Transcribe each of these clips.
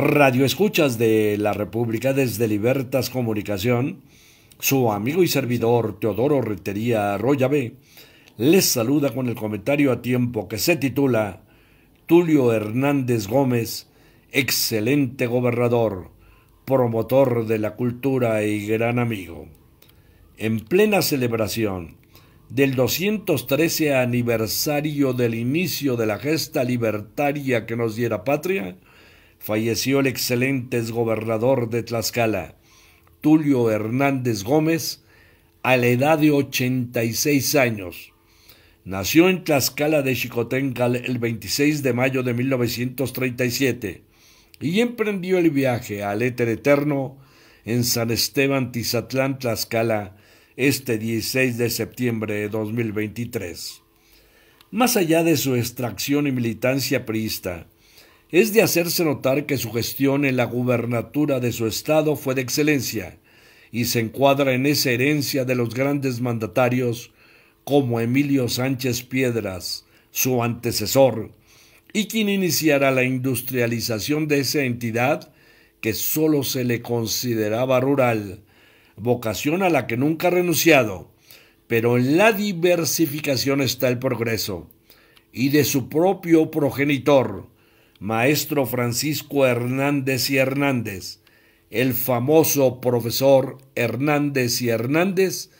Radio escuchas de la República desde Libertas Comunicación, su amigo y servidor Teodoro Retería Arroyave les saluda con el comentario a tiempo que se titula Tulio Hernández Gómez, excelente gobernador, promotor de la cultura y gran amigo. En plena celebración del 213 aniversario del inicio de la gesta libertaria que nos diera patria, falleció el excelente exgobernador de Tlaxcala, Tulio Hernández Gómez, a la edad de 86 años. Nació en Tlaxcala de Xicotencal el 26 de mayo de 1937 y emprendió el viaje al éter eterno en San Esteban Tizatlán, Tlaxcala, este 16 de septiembre de 2023. Más allá de su extracción y militancia priista, es de hacerse notar que su gestión en la gubernatura de su estado fue de excelencia y se encuadra en esa herencia de los grandes mandatarios como Emilio Sánchez Piedras, su antecesor, y quien iniciara la industrialización de esa entidad que sólo se le consideraba rural, vocación a la que nunca ha renunciado, pero en la diversificación está el progreso, y de su propio progenitor, maestro Francisco Hernández y Hernández, el famoso profesor Hernández y Hernández,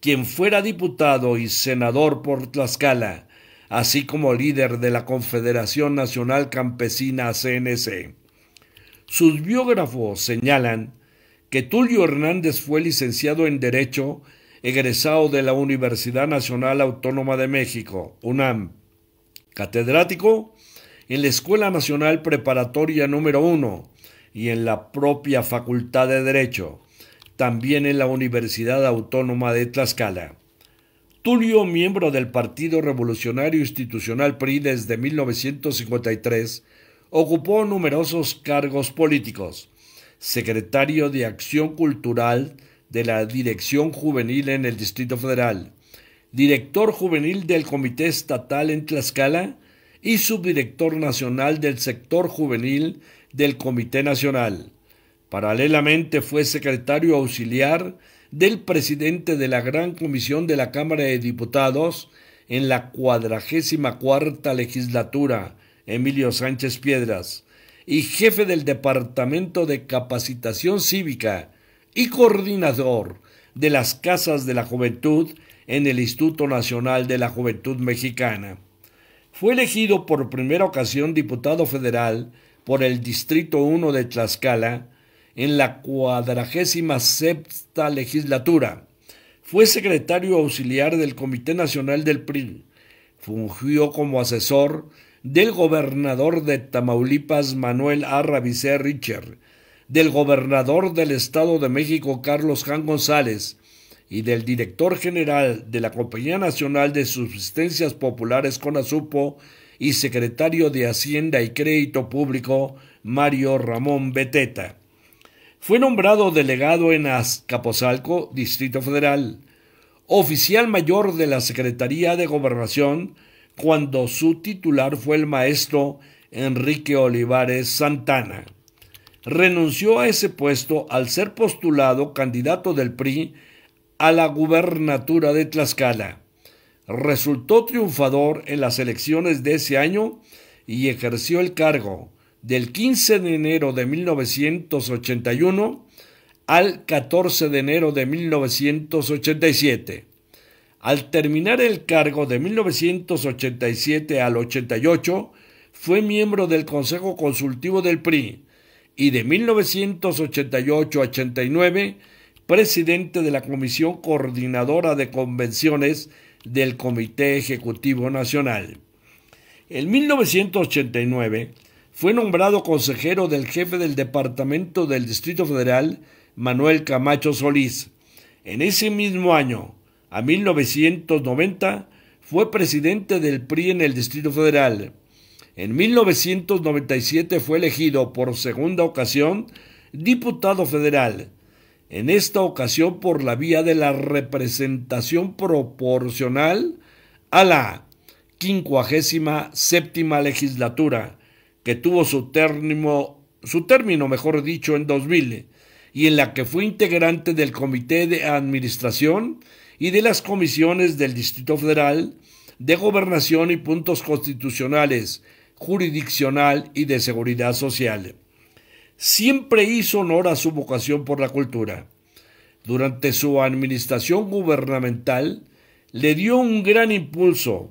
quien fuera diputado y senador por Tlaxcala, así como líder de la Confederación Nacional Campesina CNC. Sus biógrafos señalan que Tulio Hernández fue licenciado en Derecho, egresado de la Universidad Nacional Autónoma de México, UNAM, catedrático en la Escuela Nacional Preparatoria número 1 y en la propia Facultad de Derecho, también en la Universidad Autónoma de Tlaxcala. Tulio, miembro del Partido Revolucionario Institucional PRI desde 1953, ocupó numerosos cargos políticos. Secretario de Acción Cultural de la Dirección Juvenil en el Distrito Federal, director juvenil del Comité Estatal en Tlaxcala y subdirector nacional del sector juvenil del Comité Nacional. Paralelamente fue secretario auxiliar del presidente de la Gran Comisión de la Cámara de Diputados en la cuadragésima cuarta legislatura, Emilio Sánchez Piedras, y jefe del Departamento de Capacitación Cívica y coordinador de las Casas de la Juventud en el Instituto Nacional de la Juventud Mexicana. Fue elegido por primera ocasión diputado federal por el Distrito 1 de Tlaxcala en la cuadragésima séptima legislatura. Fue secretario auxiliar del Comité Nacional del PRI. Fungió como asesor del gobernador de Tamaulipas Manuel Arra Richer, del gobernador del Estado de México Carlos Jan González, y del director general de la Compañía Nacional de Subsistencias Populares CONASUPO y secretario de Hacienda y Crédito Público Mario Ramón Beteta. Fue nombrado delegado en Azcapotzalco, Distrito Federal, oficial mayor de la Secretaría de Gobernación cuando su titular fue el maestro Enrique Olivares Santana. Renunció a ese puesto al ser postulado candidato del PRI a la gubernatura de Tlaxcala. Resultó triunfador en las elecciones de ese año y ejerció el cargo del 15 de enero de 1981 al 14 de enero de 1987. Al terminar el cargo de 1987 al 88, fue miembro del Consejo Consultivo del PRI y de 1988 a 89 presidente de la Comisión Coordinadora de Convenciones del Comité Ejecutivo Nacional. En 1989 fue nombrado consejero del jefe del Departamento del Distrito Federal, Manuel Camacho Solís. En ese mismo año, a 1990, fue presidente del PRI en el Distrito Federal. En 1997 fue elegido por segunda ocasión diputado federal en esta ocasión por la vía de la representación proporcional a la 57 legislatura, que tuvo su término, su término, mejor dicho, en 2000, y en la que fue integrante del Comité de Administración y de las comisiones del Distrito Federal de Gobernación y Puntos Constitucionales, Jurisdiccional y de Seguridad Social siempre hizo honor a su vocación por la cultura. Durante su administración gubernamental, le dio un gran impulso.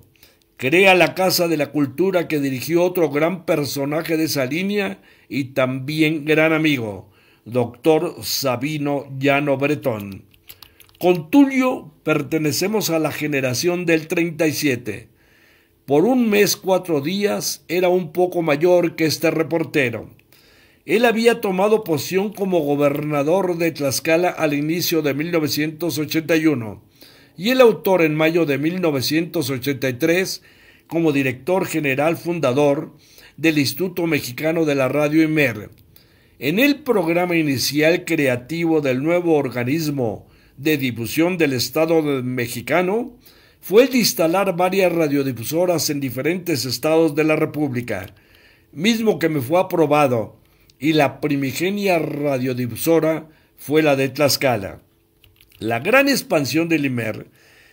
Crea la Casa de la Cultura que dirigió otro gran personaje de esa línea y también gran amigo, doctor Sabino Llano Bretón. Con Tulio pertenecemos a la generación del 37. Por un mes cuatro días era un poco mayor que este reportero. Él había tomado posición como gobernador de Tlaxcala al inicio de 1981 y el autor en mayo de 1983 como director general fundador del Instituto Mexicano de la Radio IMER. En el programa inicial creativo del nuevo organismo de difusión del Estado mexicano fue el de instalar varias radiodifusoras en diferentes estados de la República, mismo que me fue aprobado y la primigenia radiodifusora fue la de Tlaxcala. La gran expansión de LIMER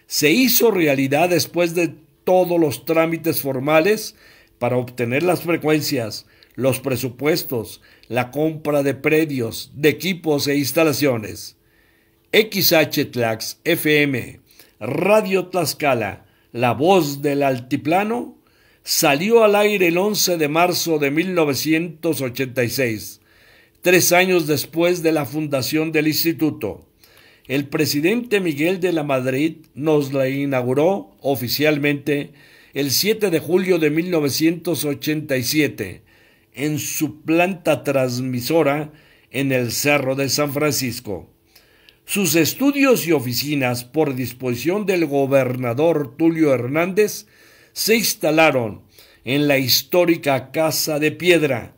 se hizo realidad después de todos los trámites formales para obtener las frecuencias, los presupuestos, la compra de predios, de equipos e instalaciones. XH Tlax FM, Radio Tlaxcala, la voz del altiplano, salió al aire el 11 de marzo de 1986, tres años después de la fundación del instituto. El presidente Miguel de la Madrid nos la inauguró oficialmente el 7 de julio de 1987 en su planta transmisora en el Cerro de San Francisco. Sus estudios y oficinas, por disposición del gobernador Tulio Hernández, se instalaron en la histórica Casa de Piedra,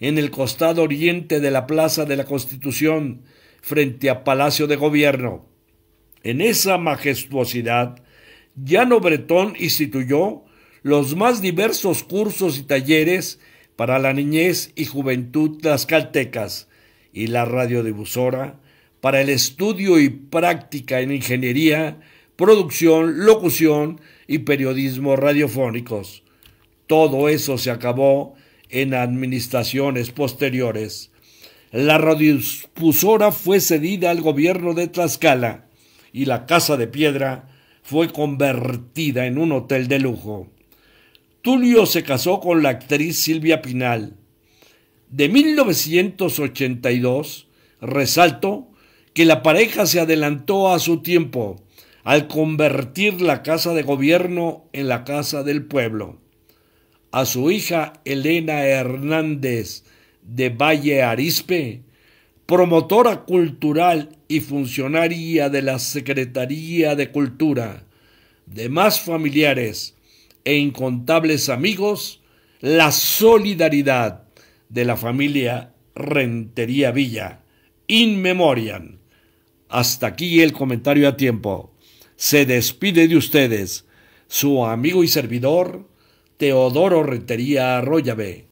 en el costado oriente de la Plaza de la Constitución, frente a Palacio de Gobierno. En esa majestuosidad, Llano Bretón instituyó los más diversos cursos y talleres para la niñez y juventud tlaxcaltecas y la radiodifusora para el estudio y práctica en ingeniería producción, locución y periodismo radiofónicos. Todo eso se acabó en administraciones posteriores. La radiodifusora fue cedida al gobierno de Tlaxcala y la Casa de Piedra fue convertida en un hotel de lujo. Tulio se casó con la actriz Silvia Pinal. De 1982, resalto que la pareja se adelantó a su tiempo al convertir la casa de gobierno en la casa del pueblo. A su hija Elena Hernández de Valle Arispe, promotora cultural y funcionaria de la Secretaría de Cultura, demás familiares e incontables amigos, la solidaridad de la familia Rentería Villa. In memoriam. Hasta aquí el comentario a tiempo se despide de ustedes su amigo y servidor Teodoro Rentería Arroyave.